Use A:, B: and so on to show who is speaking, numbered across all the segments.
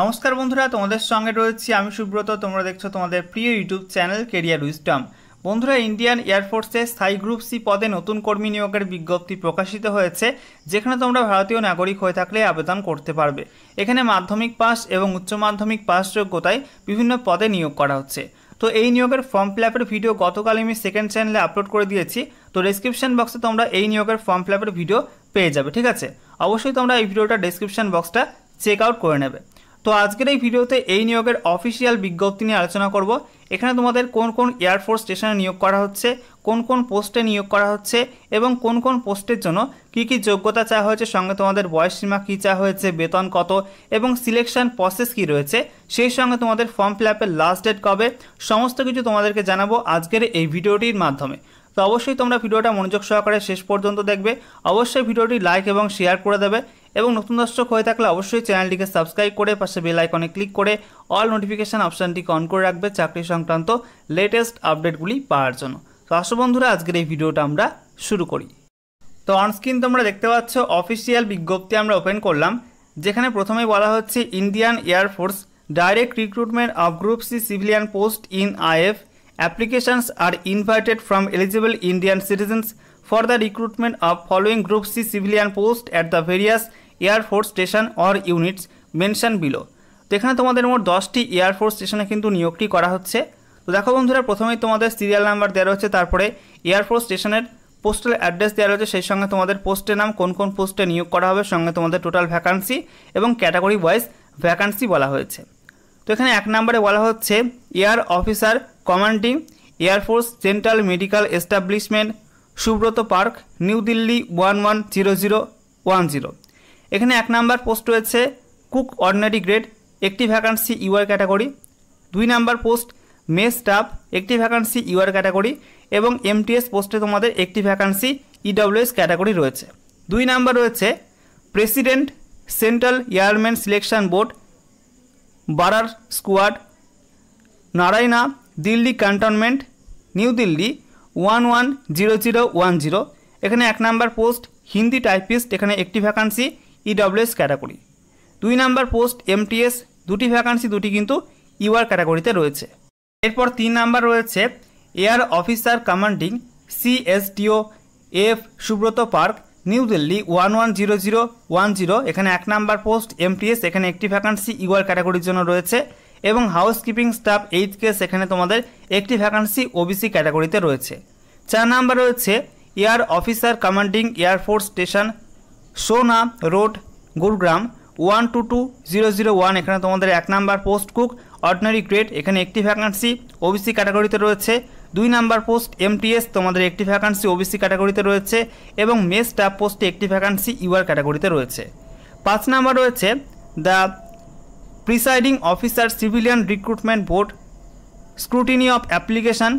A: নমস্কার বন্ধুরা তোমাদের সঙ্গে রয়েছি আমি সুব্রত তোমরা দেখছো তোমাদের প্রিয় ইউটিউব চ্যানেল কেরিয়ার উইস্টম বন্ধুরা ইন্ডিয়ান এয়ারফোর্সে স্থায়ী গ্রুপ সি পদে নতুন কর্মী নিয়োগের বিজ্ঞপ্তি প্রকাশিত হয়েছে যেখানে তোমরা ভারতীয় নাগরিক হয়ে থাকলে আবেদন করতে পারবে এখানে মাধ্যমিক পাস এবং উচ্চ মাধ্যমিক পাস যোগ্যতায় বিভিন্ন পদে নিয়োগ করা হচ্ছে তো এই নিয়োগের ফর্ম ফিল আপের ভিডিও গতকাল আমি সেকেন্ড চ্যানেলে আপলোড করে দিয়েছি তো ডিসক্রিপশন বক্সে তোমরা এই নিয়োগের ফর্ম ফিল আপের ভিডিও পেয়ে যাবে ঠিক আছে অবশ্যই তোমরা এই ভিডিওটা ডিসক্রিপশন বক্সটা চেক আউট করে নেবে তো আজকের এই ভিডিওতে এই নিয়োগের অফিসিয়াল বিজ্ঞপ্তি নিয়ে আলোচনা করব এখানে তোমাদের কোন কোন এয়ারফোর্স স্টেশনে নিয়োগ করা হচ্ছে কোন কোন পোস্টে নিয়োগ করা হচ্ছে এবং কোন কোন পোস্টের জন্য কি কি যোগ্যতা চাওয়া হয়েছে সঙ্গে তোমাদের বয়স সীমা কী চাওয়া হয়েছে বেতন কত এবং সিলেকশন প্রসেস কি রয়েছে সেই সঙ্গে তোমাদের ফর্ম ফিল আপের লাস্ট ডেট কবে সমস্ত কিছু তোমাদেরকে জানাবো আজকের এই ভিডিওটির মাধ্যমে তো অবশ্যই তোমরা ভিডিওটা মনোযোগ সহকারে শেষ পর্যন্ত দেখবে অবশ্যই ভিডিওটি লাইক এবং শেয়ার করে দেবে এবং নতুন দর্শক হয়ে থাকলে অবশ্যই চ্যানেলটিকে সাবস্ক্রাইব করে পাশে বেল আইকনে ক্লিক করে অল নোটিফিকেশান অপশানটিকে অন করে রাখবে চাকরি সংক্রান্ত লেটেস্ট আপডেটগুলি পাওয়ার জন্য তো আসো বন্ধুরা আজকের এই ভিডিওটা আমরা শুরু করি তো অনস্ক্রিন তোমরা দেখতে পাচ্ছ অফিসিয়াল বিজ্ঞপ্তি আমরা ওপেন করলাম যেখানে প্রথমেই বলা হচ্ছে Indian air force direct recruitment of group C civilian post in IAF applications are invited from eligible Indian citizens for the recruitment of following group C civilian post at the various air force station or units mention below তো এখানে তোমাদের মোট দশটি air force স্টেশনে কিন্তু নিয়োগটি করা হচ্ছে তো দেখো বন্ধুরা প্রথমেই তোমাদের সিরিয়াল নাম্বার দেওয়া রয়েছে তারপরে এয়ারফোর্স স্টেশনের পোস্টাল অ্যাড্রেস দেওয়া রয়েছে সেই সঙ্গে তোমাদের পোস্টের নাম কোন কোন পোস্টে নিয়োগ করা হবে সঙ্গে তোমাদের টোটাল ভ্যাকান্সি এবং ক্যাটাগরি ওয়াইজ ভ্যাকান্সি বলা হয়েছে তো এখানে এক নম্বরে বলা হচ্ছে air officer commanding air force central medical establishment Subroto park new Delhi one one zero zero one zero এখানে এক নাম্বার পোস্ট রয়েছে কুক অর্ডিনারি গ্রেড একটি ভ্যাকান্সি ইউআর ক্যাটাগরি দুই নাম্বার পোস্ট মে স্টাফ একটি ভ্যাকান্সি ইউআর ক্যাটাগরি এবং এমটিএস পোস্টে তোমাদের একটি ভ্যাকান্সি ইডব্লিউএস ক্যাটাগরি রয়েছে দুই নাম্বার রয়েছে president central airman selection board Brar square Naraina Delhi cantonment new Delhi one one zero zero one zero এখানে এক নাম্বার পোস্ট হিন্দি টাইপিস্ট এখানে একটি ভ্যাকান্সি ইডব্লিউএস e ক্যাটাগরি দুই নাম্বার পোস্ট এমটিএস দুটি ভ্যাকান্সি দুটি কিন্তু ইউআর e ক্যাটাগরিতে রয়েছে এরপর তিন নাম্বার রয়েছে air officer commanding CSDO F Subroto park new Delhi one one zero zero one zero এখানে এক নাম্বার পোস্ট এমটিএস এখানে একটি ভ্যাকান্সি ইউআর ক্যাটাগরির জন্য রয়েছে এবং হাউসকিপিং স্টাফ এইট কে সেখানে তোমাদের একটি ভ্যাকান্সি ওবিসি ক্যাটাগরিতে রয়েছে চার নাম্বার রয়েছে air officer commanding air force station Sohna road Gurugram one two two zero zero one এখানে তোমাদের এক number post cook ordinary grade এখানে একটি ভ্যাকান্সি ওবিসি ক্যাটাগরিতে রয়েছে দুই নাম্বার পোস্ট এমটিএস তোমাদের একটি ভ্যাকান্সি ওবিসি ক্যাটাগরিতে রয়েছে এবং মে স্টাফ পোস্টে একটি ভ্যাকান্সি ইউআর ক্যাটাগরিতে রয়েছে পাঁচ নাম্বার রয়েছে the presiding officer civilian recruitment board scrutiny of application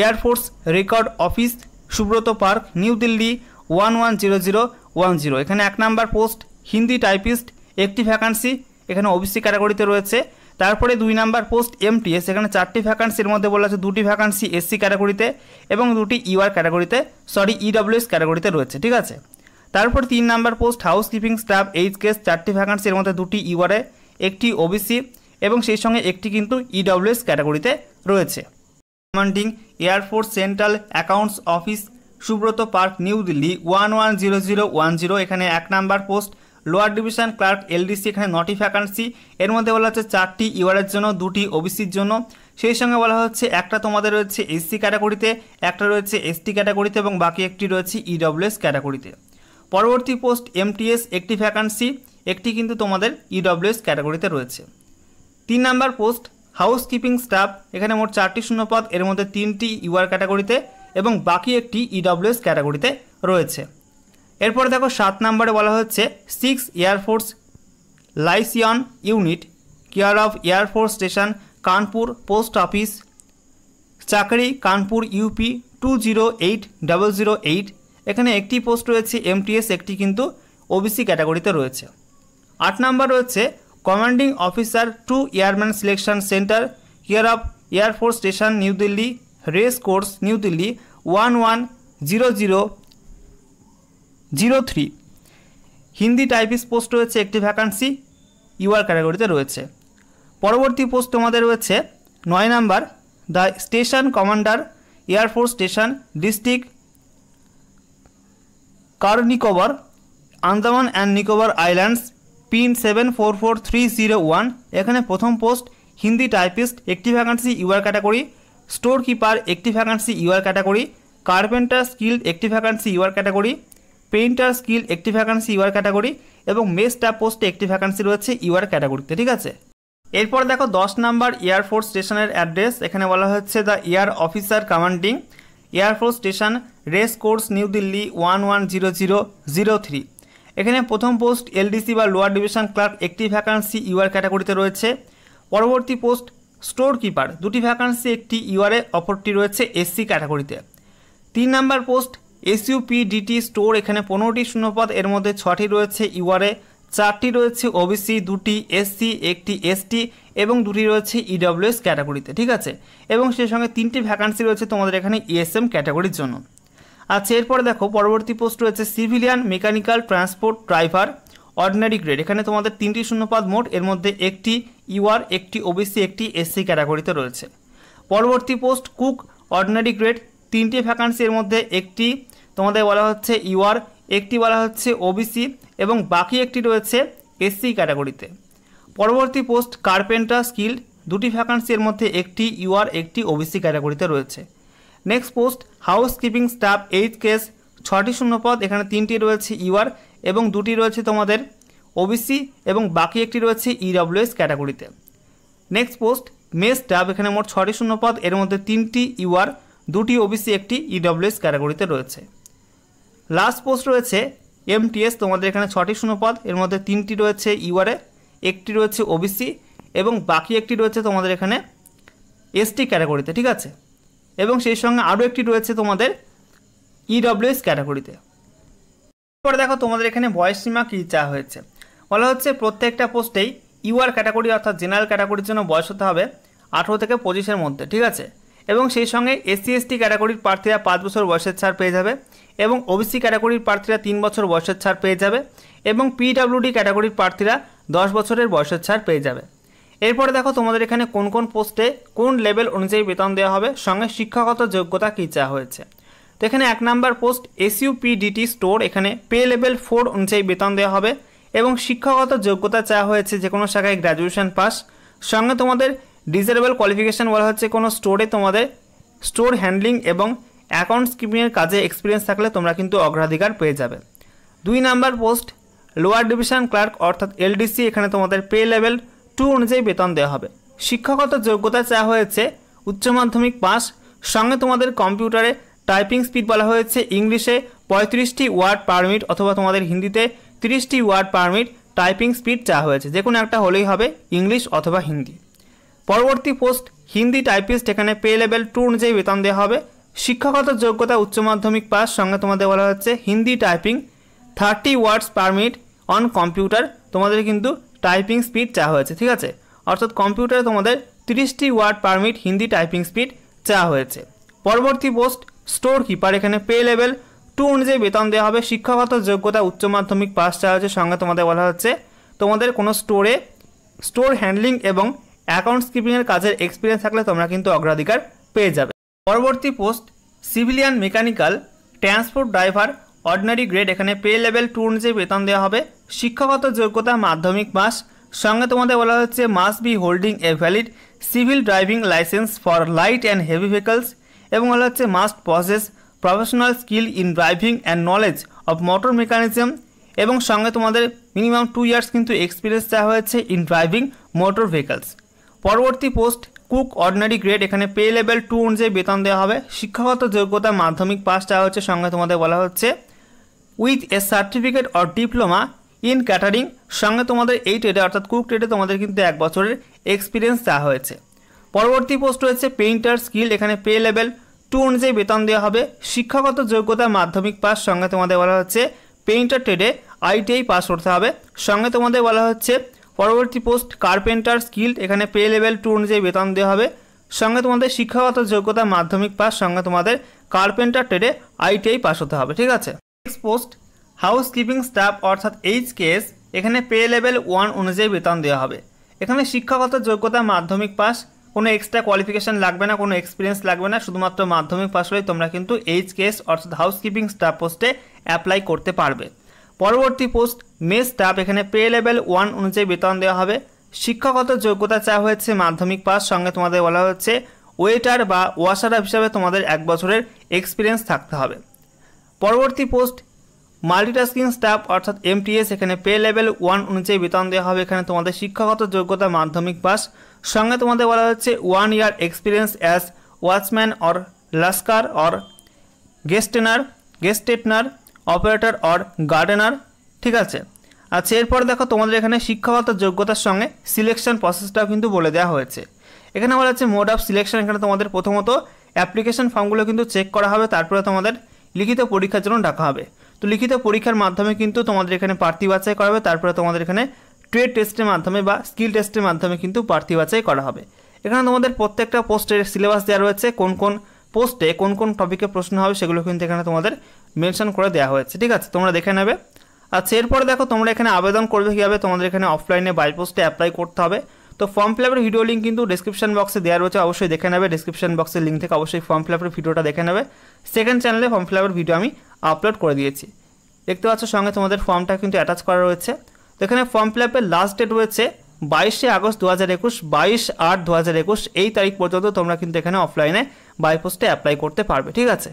A: air force record office Subroto park new Delhi one one zero zero one zero এখানে এক নাম্বার পোস্ট হিন্দি টাইপিস্ট একটি ভ্যাকান্সি এখানে ওবিসি ক্যাটাগরিতে রয়েছে তারপরে দুই নাম্বার পোস্ট এমটিএস এখানে চারটি ভ্যাকান্সির মধ্যে বলা আছে দুটি ভ্যাকান্সি এসসি ক্যাটাগরিতে এবং দুটি ইউআর ক্যাটাগরিতে সরি ইডব্লিউএস ক্যাটাগরিতে রয়েছে ঠিক আছে তারপর তিন number post house keeping staff H KS চারটি ভ্যাকান্সির মধ্যে দুটি ইউআরে e একটি ওবিসি এবং সেই সঙ্গে একটি কিন্তু ইডব্লিউএস e ক্যাটাগরিতে রয়েছে commanding air force central accounts office Subroto park new Delhi one one zero zero one zero এখানে এক number post lower division clerk LDC এখানে নটি ভ্যাকান্সি এর মধ্যে বলা হচ্ছে চারটি ইউআরের জন্য দুটি ওবিসির জন্য সেই সঙ্গে বলা হচ্ছে একটা তোমাদের রয়েছে এসসি ক্যাটাগরিতে একটা রয়েছে এসটি ক্যাটাগরিতে এবং বাকি একটি রয়েছে ইডব্লিউএস ক্যাটাগরিতে পরবর্তী পোস্ট এমটিএস একটি ভ্যাকান্সি একটি কিন্তু তোমাদের ইডব্লিউএস ক্যাটাগরিতে রয়েছে তিন নাম্বার পোস্ট হাউসকিপিং স্টাফ এখানে মোট চারটি শূন্যপদ এর মধ্যে তিনটি ইউআর ক্যাটাগরিতে এবং বাকি একটি ইডব্লিউএস e ক্যাটাগরিতে রয়েছে এরপরে দেখো সাত নম্বরে বলা হচ্ছে six air force liaison unit care of air force station Kanpur post office Chakeri Kanpur UP two zero eight double zero eight এখানে একটি পোস্ট রয়েছে এমটিএস একটি কিন্তু ওবিসি ক্যাটাগরিতে রয়েছে আট নাম্বার রয়েছে commanding officer two airman selection centre care of air force station new Delhi race course new Delhi one one zero zero zero three Hindi typist post রয়েছে একটি ভ্যাকান্সি ইউআর ক্যাটাগরিতে রয়েছে পরবর্তী পোস্ট তোমাদের রয়েছে নয় number the station commander air force station district Car Nicobar Andaman and Nicobar islands pin seven four four three zero one এখানে প্রথম পোস্ট হিন্দি টাইপিস্ট একটি vacancy UR category store keeper একটি vacancy UR category carpenter skill একটি vacancy UR category painter skill একটি vacancy UR category এবং mess পোস্টে একটি vacancy রয়েছে ইউআর ক্যাটাগরিতে ঠিক আছে এরপর দেখো দশ নম্বর এয়ারফোর্স স্টেশনের অ্যাড্রেস এখানে বলা হচ্ছে the air officer commanding air force station race course new Delhi one one zero zero zero three এখানে প্রথম পোস্ট এলডিসি বা লোয়ার ডিভিশন ক্লার্ক একটি ভ্যাকান্সি ইউআর ক্যাটাগরিতে রয়েছে পরবর্তী পোস্ট স্টোর কিপার দুটি ভ্যাকান্সি একটি ইউআরএ অপরটি রয়েছে এসসি ক্যাটাগরিতে তিন নাম্বার পোস্ট এসইউপিডিটি স্টোর এখানে পনেরোটি শূন্যপদ এর মধ্যে ছটি রয়েছে ইউআরএ চারটি রয়েছে ওবিসি দুটি এসসি একটি এসটি এবং দুটি রয়েছে ইডব্লিউএস ক্যাটাগরিতে ঠিক আছে এবং সেই সঙ্গে তিনটি ভ্যাকান্সি রয়েছে তোমাদের এখানে ইএসএম ক্যাটাগরির জন্য আচ্ছা এরপরে দেখো পরবর্তী পোস্ট রয়েছে civilian mechanical transport driver ordinary grade এখানে তোমাদের তিনটি শূন্যপাদ মোট এর মধ্যে একটি ইউআর e একটি ওবিসি একটি এসসি ক্যাটাগরিতে রয়েছে পরবর্তী পোস্ট কুক অর্ডিনারি গ্রেড তিনটি এর মধ্যে একটি তোমাদের বলা হচ্ছে ইউআর e একটি বলা হচ্ছে ওবিসি এবং বাকি একটি রয়েছে এসসি ক্যাটাগরিতে পরবর্তী পোস্ট কার্পেন্টার স্কিল দুটি এর মধ্যে একটি ইউআর e একটি ওবিসি ক্যাটাগরিতে রয়েছে next post house keeping staff H KS ছটি শূন্যপদ এখানে তিনটি রয়েছে ইউআর এবং দুটি রয়েছে তোমাদের ওবিসি এবং বাকি একটি রয়েছে ইডব্লিউএস e ক্যাটাগরিতে নেক্সট পোস্ট মেস ডাব এখানে মোট ছটি শূন্য পদ এর মধ্যে তিনটি ইউআর দুটি ওবিসি একটি ইডব্লিউএস e ক্যাটাগরিতে রয়েছে লাস্ট পোস্ট রয়েছে এমটিএস তোমাদের এখানে ছটি শূন্য পদ এর মধ্যে তিনটি রয়েছে ইউআরে একটি রয়েছে ওবিসি এবং বাকি একটি রয়েছে তোমাদের এখানে এসটি ক্যাটাগরিতে ঠিক আছে এবং সেই সঙ্গে আরও একটি রয়েছে তোমাদের ইডব্লিউএস e ক্যাটাগরিতে এরপর দেখো তোমাদের এখানে বয়স সীমা কী চা হয়েছে বলা হচ্ছে প্রত্যেকটা পোস্টেই ইউআর ক্যাটাগরি অর্থাৎ জেনারেল ক্যাটাগরির জন্য বয়স হতে হবে আঠেরো থেকে পঁচিশের মধ্যে ঠিক আছে এবং সেই সঙ্গে এসসি এসটি ক্যাটাগরির প্রার্থীরা পাঁচ বছর বয়সের ছাড় পেয়ে যাবে এবং ওবিসি ক্যাটাগরির প্রার্থীরা তিন বছর বয়সের ছাড় পেয়ে যাবে এবং পিডাব্লিউডি ক্যাটাগরির প্রার্থীরা দশ বছরের বয়সের ছাড় পেয়ে যাবে এরপরে দেখো তোমাদের এখানে কোন কোন পোস্টে কোন লেভেল অনুযায়ী বেতন দেওয়া হবে সঙ্গে শিক্ষাগত যোগ্যতা কী চা হয়েছে তো এখানে এক নাম্বার পোস্ট এসইউপিডিটি স্টোর এখানে পে লেভেল ফোর অনুযায়ী বেতন দেওয়া হবে এবং শিক্ষাগত যোগ্যতা চাওয়া হয়েছে যে কোনো শাখায় গ্র্যাজুয়েশন পাস সঙ্গে তোমাদের ডিজারেবল কোয়ালিফিকেশান বলা হচ্ছে কোনো স্টোরে তোমাদের স্টোর হ্যান্ডলিং এবং অ্যাকাউন্ট স্কিপিংয়ের কাজে এক্সপিরিয়েন্স থাকলে তোমরা কিন্তু অগ্রাধিকার পেয়ে যাবে দুই number post lower division clerk অর্থাৎ এলডিসি এখানে তোমাদের পে লেভেল টু অনুযায়ী বেতন দেওয়া হবে শিক্ষাগত যোগ্যতা চাওয়া হয়েছে উচ্চ মাধ্যমিক পাস সঙ্গে তোমাদের কম্পিউটারে টাইপিং স্পিড বলা হয়েছে ইংলিশে পঁয়ত্রিশটি ওয়ার্ড পার মিনিট অথবা তোমাদের হিন্দিতে তিরিশটি word per minute typing speed চা হয়েছে যে কোনো একটা হলেই হবে ইংলিশ অথবা হিন্দি পরবর্তী পোস্ট হিন্দি টাইপিস্ট এখানে পে লেভেল টু অনুযায়ী বেতন দেওয়া হবে শিক্ষাগত যোগ্যতা উচ্চ মাধ্যমিক পাস সঙ্গে তোমাদের বলা হচ্ছে Hindi typing thirty words per minute on computer তোমাদের কিন্তু টাইপিং স্পিড চা হয়েছে ঠিক আছে অর্থাৎ কম্পিউটারে তোমাদের তিরিশটি word per minute Hindi typing speed চা হয়েছে পরবর্তী পোস্ট স্টোর কিপার এখানে পে লেভেল টু অনুযায়ী বেতন দেওয়া হবে শিক্ষাগত যোগ্যতা উচ্চ মাধ্যমিক পাস চাওয়া হচ্ছে সঙ্গে তোমাদের বলা হচ্ছে তোমাদের কোনো স্টোরে স্টোর হ্যান্ডলিং এবং অ্যাকাউন্টস কিপিংয়ের কাজের এক্সপিরিয়েন্স থাকলে তোমরা কিন্তু অগ্রাধিকার পেয়ে যাবে পরবর্তী post civilian mechanical transport driver ordinary grade এখানে পে লেভেল টু অনুযায়ী বেতন দেওয়া হবে শিক্ষাগত যোগ্যতা মাধ্যমিক পাস সঙ্গে তোমাদের বলা হচ্ছে must be holding a valid civil driving licence for light and heavy vehicles এবং হলো হচ্ছে must process professional skill in driving and knowledge of motor mechanism এবং সঙ্গে তোমাদের মিনিমাম টু ইয়ার্স কিন্তু এক্সপিরিয়েন্স দেওয়া হয়েছে ইন ড্রাইভিং মোটর ভেহিকলস পরবর্তী পোস্ট কুক অর্ডিনারি গ্রেড এখানে পে লেভেল টু অনুযায়ী বেতন দেওয়া হবে শিক্ষাগত যোগ্যতা মাধ্যমিক পাস দেওয়া হচ্ছে সঙ্গে তোমাদের বলা হচ্ছে with a certificate or diploma in catering সঙ্গে তোমাদের এই ট্রেডে অর্থাৎ কুক ট্রেডে তোমাদের কিন্তু এক বছরের এক্সপিরিয়েন্স দেওয়া হয়েছে পরবর্তী পোস্ট রয়েছে পেইন্টার স্কিল এখানে পে লেভেল টু অনুযায়ী বেতন দেওয়া হবে শিক্ষাগত যোগ্যতা মাধ্যমিক পাস সঙ্গে তোমাদের বলা হচ্ছে পেইন্টার ট্রেডে আইটিআই পাস করতে হবে সঙ্গে তোমাদের বলা হচ্ছে পরবর্তী পোস্ট কার্পেন্টার স্কিল এখানে পে লেভেল টু অনুযায়ী বেতন দেওয়া হবে সঙ্গে তোমাদের শিক্ষাগত যোগ্যতা মাধ্যমিক পাস সঙ্গে তোমাদের কার্পেন্টার ট্রেডে আইটিআই পাস হতে হবে ঠিক আছে next post house keeping staff অর্থাৎ এইচকেএস এখানে পে লেভেল ওয়ান অনুযায়ী বেতন দেওয়া হবে এখানে শিক্ষাগত যোগ্যতা মাধ্যমিক পাস কোনো এক্সট্রা কোয়ালিফিকেশান লাগবে না কোনো এক্সপিরিয়েন্স লাগবে না শুধুমাত্র মাধ্যমিক পাশ হলে তোমরা কিন্তু এইচকেএস অর্থাৎ হাউসকিপিং স্টাফ পোস্টে অ্যাপ্লাই করতে পারবে পরবর্তী পোস্ট মে স্টাফ এখানে পে লেভেল ওয়ান অনুযায়ী বেতন দেওয়া হবে শিক্ষাগত যোগ্যতা চাওয়া হয়েছে মাধ্যমিক পাস সঙ্গে তোমাদের বলা হচ্ছে ওয়েটার বা ওয়াশার হিসাবে তোমাদের এক বছরের এক্সপিরিয়েন্স থাকতে হবে পরবর্তী পোস্ট মাল্টিটাস্কিং স্টাফ অর্থাৎ এমটিএস এখানে পে লেভেল ওয়ান অনুযায়ী বেতন দেওয়া হবে এখানে তোমাদের শিক্ষাগত যোগ্যতা মাধ্যমিক পাস সঙ্গে তোমাদের বলা হচ্ছে one year experience as watchman or lascar or Gestetner Gestetner operator or gardener ঠিক আছে আচ্ছা এরপর দেখো তোমাদের এখানে শিক্ষাগত যোগ্যতার সঙ্গে সিলেকশন প্রসেসটাও কিন্তু বলে দেওয়া হয়েছে এখানে বলা হচ্ছে মোড অফ সিলেকশন এখানে তোমাদের প্রথমত অ্যাপ্লিকেশন ফর্মগুলো কিন্তু চেক করা হবে তারপরে তোমাদের লিখিত পরীক্ষার জন্য ডাকা হবে তো লিখিত পরীক্ষার মাধ্যমে কিন্তু তোমাদের এখানে প্রার্থী বাছাই করা হবে তারপরে তোমাদের এখানে ট্রেড টেস্টের মাধ্যমে বা স্কিল টেস্টের মাধ্যমে কিন্তু প্রার্থী বাছাই করা হবে এখানে তোমাদের প্রত্যেকটা পোস্টের সিলেবাস দেওয়া রয়েছে কোন কোন পোস্টে কোন কোন টপিকে প্রশ্ন হবে সেগুলো কিন্তু এখানে তোমাদের মেনশন করে দেওয়া হয়েছে ঠিক আছে তোমরা দেখে নেবে আচ্ছা এরপরে দেখো তোমরা এখানে আবেদন করবে কীভাবে তোমাদের এখানে অফলাইনে বাই পোস্টে অ্যাপ্লাই করতে হবে তো ফর্ম ফিল আপের ভিডিও লিঙ্ক কিন্তু ডিসক্রিপশন বক্সে দেওয়া রয়েছে অবশ্যই দেখে নেবে ডিসক্রিপশন বক্সের লিঙ্ক থেকে অবশ্যই ফর্ম ফিল আপের ভিডিওটা দেখে নেবে সেকেন্ড চ্যানেলে ফর্ম ফিল আপের ভিডিও আমি আপলোড করে দিয়েছি দেখতে পাচ্ছ সঙ্গে তোমাদের ফর্মটা কিন্তু অ্যাটাচ করা রয়েছে এখানে ফর্ম ফিল আপের লাস্ট ডেট রয়েছে বাইশে আগস্ট দু হাজার একুশ বাইশ আট দু হাজার একুশ এই তারিখ পর্যন্ত তোমরা কিন্তু এখানে অফলাইনে বাইপোস্টে অ্যাপ্লাই করতে পারবে ঠিক আছে